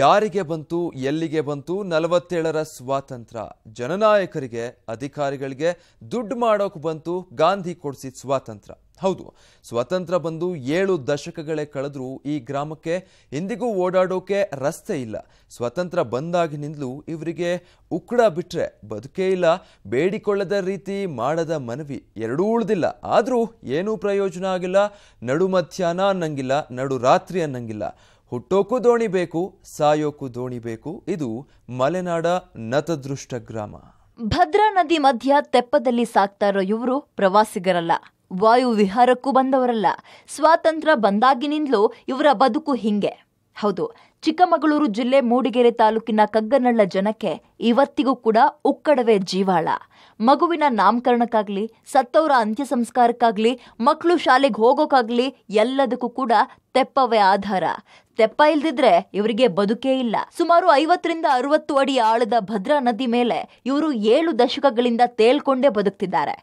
ಯಾರಿಗೆ ಬಂತು ಎಲ್ಲಿಗೆ ಬಂತು ನಲವತ್ತೇಳರ ಸ್ವಾತಂತ್ರ್ಯ ಜನನಾಯಕರಿಗೆ ಅಧಿಕಾರಿಗಳಿಗೆ ದುಡ್ಡು ಮಾಡೋಕೆ ಬಂತು ಗಾಂಧಿ ಕೊಡಿಸಿದ ಸ್ವಾತಂತ್ರ್ಯ ಹೌದು ಸ್ವಾತಂತ್ರ್ಯ ಬಂದು ಏಳು ದಶಕಗಳೇ ಕಳೆದರೂ ಈ ಗ್ರಾಮಕ್ಕೆ ಇಂದಿಗೂ ಓಡಾಡೋಕೆ ರಸ್ತೆ ಇಲ್ಲ ಸ್ವಾತಂತ್ರ್ಯ ಬಂದಾಗಿನಿಂದಲೂ ಇವರಿಗೆ ಉಕ್ಕಡ ಬಿಟ್ಟರೆ ಬದುಕೇ ಇಲ್ಲ ಬೇಡಿಕೊಳ್ಳದ ರೀತಿ ಮಾಡದ ಮನವಿ ಎರಡೂ ಉಳ್ದಿಲ್ಲ ಆದರೂ ಏನೂ ಪ್ರಯೋಜನ ಆಗಿಲ್ಲ ನಡು ಮಧ್ಯಾಹ್ನ ಅನ್ನಂಗಿಲ್ಲ ನಡು ರಾತ್ರಿ ಅನ್ನಂಗಿಲ್ಲ ಹುಟ್ಟೋಕು ದೋಣಿ ಬೇಕು ಸಾಯೋಕು ದೋಣಿ ಬೇಕು ಇದು ಮಲೆನಾಡ ನತದೃಷ್ಟ ಗ್ರಾಮ ಭದ್ರಾ ನದಿ ಮಧ್ಯ ತೆಪ್ಪದಲ್ಲಿ ಸಾಕ್ತಾ ಇರೋ ಇವರು ಪ್ರವಾಸಿಗರಲ್ಲ ವಾಯು ವಿಹಾರಕ್ಕೂ ಬಂದವರಲ್ಲ ಸ್ವಾತಂತ್ರ್ಯ ಬಂದಾಗಿನಿಂದಲೂ ಇವರ ಬದುಕು ಹಿಂಗೆ ಹೌದು ಚಿಕ್ಕಮಗಳೂರು ಜಿಲ್ಲೆ ಮೂಡಿಗೆರೆ ತಾಲೂಕಿನ ಕಗ್ಗನಳ್ಳ ಜನಕ್ಕೆ ಇವತ್ತಿಗೂ ಕೂಡ ಉಕ್ಕಡವೇ ಜೀವಾಳ ಮಗುವಿನ ನಾಮಕರಣಕ್ಕಾಗ್ಲಿ ಸತ್ತವರ ಅಂತ್ಯ ಸಂಸ್ಕಾರಕ್ಕಾಗ್ಲಿ ಮಕ್ಕಳು ಶಾಲೆಗೆ ಹೋಗೋಕ್ಕಾಗ್ಲಿ ಎಲ್ಲದಕ್ಕೂ ಕೂಡ ತೆಪ್ಪವೇ ಆಧಾರ ತೆಪ್ಪ ಇಲ್ದಿದ್ರೆ ಇವರಿಗೆ ಬದುಕೇ ಇಲ್ಲ ಸುಮಾರು ಐವತ್ತರಿಂದ ಅರವತ್ತು ಅಡಿ ಆಳದ ಭದ್ರಾ ನದಿ ಮೇಲೆ ಇವರು ಏಳು ದಶಕಗಳಿಂದ ತೇಲ್ಕೊಂಡೇ ಬದುಕ್ತಿದ್ದಾರೆ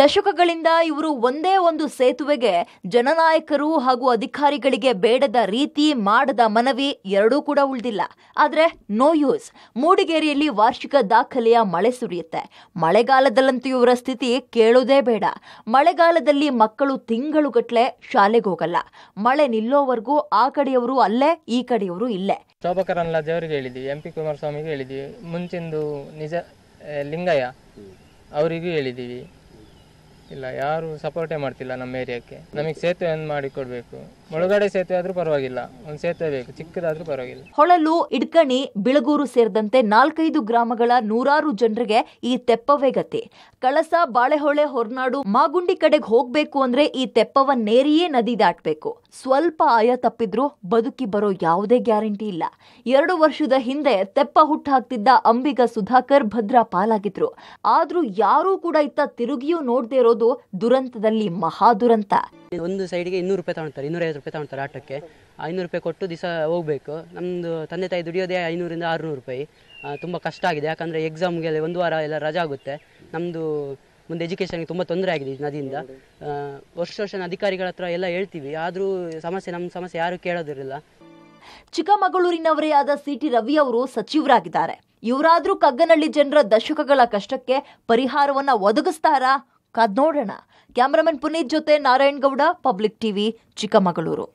ದಶಕಗಳಿಂದ ಇವರು ಒಂದೇ ಒಂದು ಸೇತುವೆಗೆ ಜನನಾಯಕರು ಹಾಗೂ ಅಧಿಕಾರಿಗಳಿಗೆ ಬೇಡದ ರೀತಿ ಮಾಡದ ಮನವಿ ಎರಡೂ ಕೂಡ ಉಳಿದಿಲ್ಲ ಆದರೆ ನೋ ಯೂಸ್ ಮೂಡಿಗೆರೆಯಲ್ಲಿ ವಾರ್ಷಿಕ ದಾಖಲೆಯ ಮಳೆ ಸುರಿಯುತ್ತೆ ಮಳೆಗಾಲದಲ್ಲಂತೂ ಇವರ ಸ್ಥಿತಿ ಕೇಳೋದೇ ಬೇಡ ಮಳೆಗಾಲದಲ್ಲಿ ಮಕ್ಕಳು ತಿಂಗಳುಗಟ್ಲೆ ಶಾಲೆಗೆ ಹೋಗಲ್ಲ ಮಳೆ ನಿಲ್ಲೋವರೆಗೂ ಆ ಕಡೆಯವರು ಅಲ್ಲೇ ಈ ಕಡೆಯವರು ಇಲ್ಲೇ ಶೋಭಕರ್ ಅವರಿಗೆ ಹೇಳಿದ್ವಿ ಎಂ ಪಿ ಕುಮಾರಸ್ವಾಮಿಗೆ ಹೇಳಿದ್ವಿ ಮುಂಚಿಂದು ನಿಜ ಲಿಂಗಯ್ಯ ಅವರಿಗೂ ಹೇಳಿದ್ದೀವಿ ಇಲ್ಲ ಯಾರು ಸಪೋರ್ಟೇ ಮಾಡ್ತಿಲ್ಲ ನಮ್ಮ ಏರಿಯಾಕ್ಕೆ ನಮಗೆ ಮಾಡಿ ಕೊಡಬೇಕು ಒಳಗಡೆ ಸೇತುವೆ ಆದ್ರೂ ಪರವಾಗಿಲ್ಲ ಒಂದು ಸೇತುವೆ ಬೇಕು ಚಿಕ್ಕದಾದ್ರೂ ಪರವಾಗಿಲ್ಲ ಹೊಳಲು ಇಡ್ಕಣಿ ಬಿಳಗೂರು ಸೇರಿದಂತೆ ನಾಲ್ಕೈದು ಗ್ರಾಮಗಳ ನೂರಾರು ಜನರಿಗೆ ಈ ತೆಪ್ಪವೇ ಗತಿ ಕಳಸ ಬಾಳೆಹೊಳೆ ಹೊರನಾಡು ಮಾಗುಂಡಿ ಕಡೆಗೆ ಹೋಗ್ಬೇಕು ಅಂದ್ರೆ ಈ ತೆಪ್ಪವನ್ನೇರಿಯೇ ನದಿ ದಾಟಬೇಕು ಸ್ವಲ್ಪ ಆಯ ತಪ್ಪಿದ್ರು ಬದುಕಿ ಬರೋ ಯಾವುದೇ ಗ್ಯಾರಂಟಿ ಇಲ್ಲ ಎರಡು ವರ್ಷದ ಹಿಂದೆ ತೆಪ್ಪ ಹುಟ್ಟು ಹಾಕ್ತಿದ್ದ ಅಂಬಿಗ ಸುಧಾಕರ್ ಭದ್ರಾ ಪಾಲಾಗಿದ್ರು ಆದ್ರೂ ಯಾರೂ ಕೂಡ ಇತ್ತ ತಿರುಗಿಯೂ ನೋಡದೇ ಇರೋದು ದುರಂತದಲ್ಲಿ ಮಹಾದುರಂತ ಒಂದು ಸೈಡ್ಗೆ ಇನ್ನೂರು ರೂಪಾಯಿ ತಗೊಳ್ತಾರೆ ಐವತ್ತು ರೂಪಾಯಿ ತಗೊಳ್ತಾರೆ ಆಟೋಕ್ಕೆ ಐನೂರು ರೂಪಾಯಿ ಕೊಟ್ಟು ದಿವಸ ಹೋಗಬೇಕು ನಮ್ದು ತಂದೆ ತಾಯಿ ದುಡಿಯೋದೇ ಐನೂರಿಂದ ಆರುನೂರು ರೂಪಾಯಿ ತುಂಬ ಕಷ್ಟ ಆಗಿದೆ ಯಾಕಂದರೆ ಎಕ್ಸಾಮ್ಗೆ ಒಂದು ವಾರ ಎಲ್ಲ ರಜಾ ಆಗುತ್ತೆ ನಮ್ದು ಮುಂದೆ ಎಜುಕೇಷನ್ಗೆ ತುಂಬ ತೊಂದರೆ ಆಗಿದೆ ಈ ನದಿಯಿಂದ ವರ್ಷ ವರ್ಷ ಅಧಿಕಾರಿಗಳ ಹತ್ರ ಎಲ್ಲ ಹೇಳ್ತೀವಿ ಆದ್ರೂ ಸಮಸ್ಯೆ ನಮ್ಮ ಸಮಸ್ಯೆ ಯಾರು ಕೇಳೋದಿರಲಿಲ್ಲ ಚಿಕ್ಕಮಗಳೂರಿನವರೇ ಆದ ಸಿ ಟಿ ರವಿ ಅವರು ಸಚಿವರಾಗಿದ್ದಾರೆ ಇವರಾದ್ರೂ ಕಗ್ಗನಹಳ್ಳಿ ಜನರ ದಶಕಗಳ ಕಷ್ಟಕ್ಕೆ ಪರಿಹಾರವನ್ನ ಒದಗಿಸ್ತಾರಾ ಕಾದ್ ನೋಡೋಣ ಕ್ಯಾಮರಾಮನ್ ಪುನೀತ್ ಜೊತೆ ನಾರಾಯಣ್ ಗೌಡ ಪಬ್ಲಿಕ್ ಟಿವಿ ಚಿಕ್ಕಮಗಳೂರು